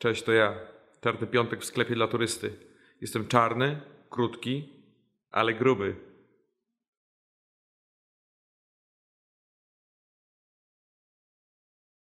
Cześć, to ja. Czarny piątek w sklepie dla turysty. Jestem czarny, krótki, ale gruby.